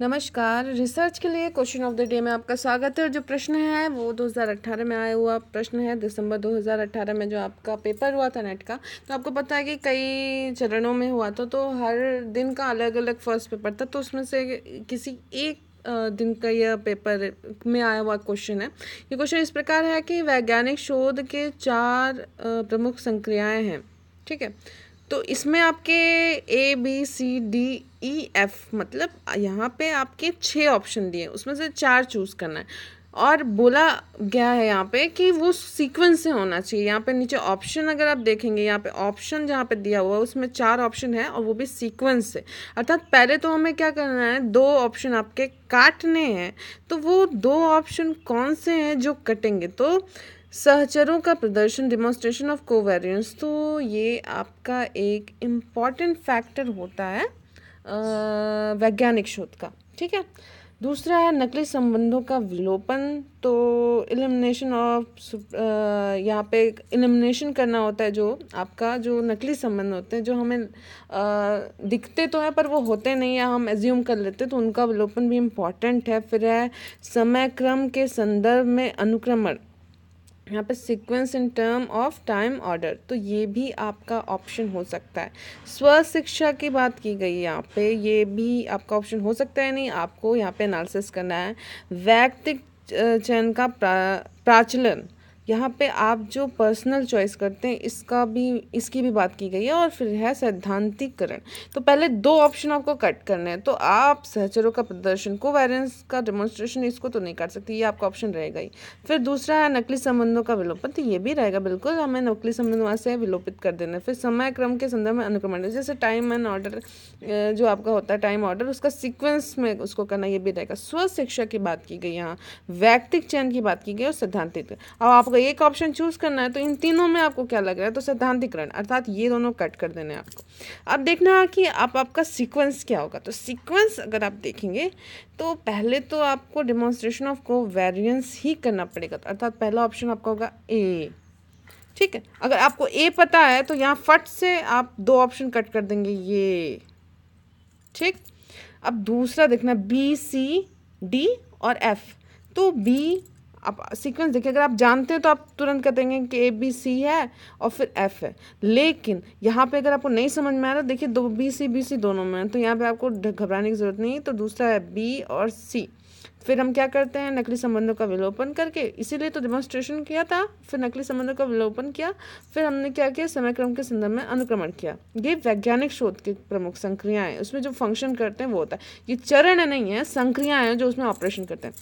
नमस्कार रिसर्च के लिए क्वेश्चन ऑफ द डे में आपका स्वागत है और जो प्रश्न है वो 2018 में आया हुआ प्रश्न है दिसंबर 2018 में जो आपका पेपर हुआ था नेट का तो आपको पता है कि कई चरणों में हुआ था तो हर दिन का अलग अलग फर्स्ट पेपर था तो उसमें से किसी एक दिन का यह पेपर में आया हुआ क्वेश्चन है ये क्वेश्चन इस प्रकार है कि वैज्ञानिक शोध के चार प्रमुख संक्रियाएँ हैं ठीक है तो इसमें आपके A B C D E F मतलब यहाँ पे आपके छः ऑप्शन दिए उसमें से चार चूज़ करना है और बोला गया है यहाँ पे कि वो सीक्वेंस से होना चाहिए यहाँ पे नीचे ऑप्शन अगर आप देखेंगे यहाँ पे ऑप्शन जहाँ पे दिया हुआ है उसमें चार ऑप्शन है और वो भी सीक्वेंस से अर्थात पहले तो हमें क्या करना है दो ऑप्शन आपके काटने हैं तो वो दो ऑप्शन कौन से हैं जो कटेंगे तो सहचरों का प्रदर्शन डिमॉन्स्ट्रेशन ऑफ कोवेरियंस तो ये आपका एक इम्पॉर्टेंट फैक्टर होता है वैज्ञानिक शोध का ठीक है दूसरा है नकली संबंधों का विलोपन तो एलिमिनेशन ऑफ यहाँ पे इलिमिनेशन करना होता है जो आपका जो नकली संबंध होते हैं जो हमें आ, दिखते तो हैं पर वो होते नहीं या हम एज्यूम कर लेते तो उनका विलोपन भी इम्पॉर्टेंट है फिर है समय क्रम के संदर्भ में अनुक्रमण यहाँ पर sequence in term of time order तो ये भी आपका ऑप्शन हो सकता है स्व शिक्षा की बात की गई यहाँ पे ये भी आपका ऑप्शन हो सकता है नहीं आपको यहाँ पे एनालिसिस करना है व्यक्तिक चयन का प्रा, प्राचलन यहाँ पे आप जो पर्सनल चॉइस करते हैं इसका भी इसकी भी बात की गई है और फिर है सैद्धांतिकरण तो पहले दो ऑप्शन आपको कट करने हैं तो आप सहचरों का प्रदर्शन को वायरेंस का डेमोन्स्ट्रेशन इसको तो नहीं कर सकती ये आपका ऑप्शन रहेगा ही फिर दूसरा है नकली संबंधों का विलोपन तो ये भी रहेगा बिल्कुल हमें नकली संबंध वहाँ से विलोपित कर देना फिर समय क्रम के संदर्भ में अनुक्रमण जैसे टाइम एंड ऑर्डर जो आपका होता है टाइम ऑर्डर उसका सिक्वेंस में उसको करना ये भी रहेगा स्व शिक्षा की बात की गई यहाँ व्यक्तिक चयन की बात की गई और सिद्धांतिक अब आपको होगा एक ऑप्शन चूज करना है तो इन तीनों में आपको क्या लग रहा है तो सिद्धांतिकरण अर्थात ये दोनों कट कर देने आपको अब देखना है कि आप आपका सीक्वेंस क्या होगा तो सीक्वेंस अगर आप देखेंगे तो पहले तो आपको डिमॉन्स्ट्रेशन ऑफ को वेरियंस ही करना पड़ेगा तो अर्थात पहला ऑप्शन आपका होगा ए ठीक है अगर आपको ए पता है तो यहाँ फट से आप दो ऑप्शन कट कर देंगे ये ठीक अब दूसरा देखना बी सी डी और एफ तो बी आप सीक्वेंस देखिए अगर आप जानते हो तो आप तुरंत कहते कि ए बी सी है और फिर एफ है लेकिन यहाँ पे अगर आपको नहीं समझ में आ रहा देखिए दो बी सी बी सी दोनों में तो यहाँ पे आपको घबराने की ज़रूरत नहीं तो दूसरा है बी और सी फिर हम क्या करते हैं नकली संबंधों का विलोपन करके इसीलिए तो डेमोन्स्ट्रेशन किया था फिर नकली संबंधों का विलोपन किया फिर हमने क्या किया समय क्रम के संदर्भ में अनुक्रमण किया ये वैज्ञानिक शोध की प्रमुख संक्रियाएं उसमें जो फंक्शन करते हैं वो होता है ये चरण नहीं है संक्रियाएं जो उसमें ऑपरेशन करते हैं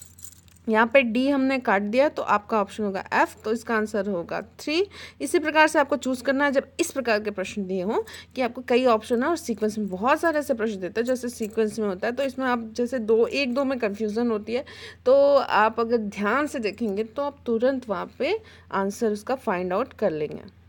यहाँ पे डी हमने काट दिया तो आपका ऑप्शन होगा एफ तो इसका आंसर होगा थ्री इसी प्रकार से आपको चूज करना है जब इस प्रकार के प्रश्न दिए हों कि आपको कई ऑप्शन है और सीक्वेंस में बहुत सारे ऐसे प्रश्न देते हैं जैसे सीक्वेंस में होता है तो इसमें आप जैसे दो एक दो में कन्फ्यूज़न होती है तो आप अगर ध्यान से देखेंगे तो आप तुरंत वहाँ पर आंसर उसका फाइंड आउट कर लेंगे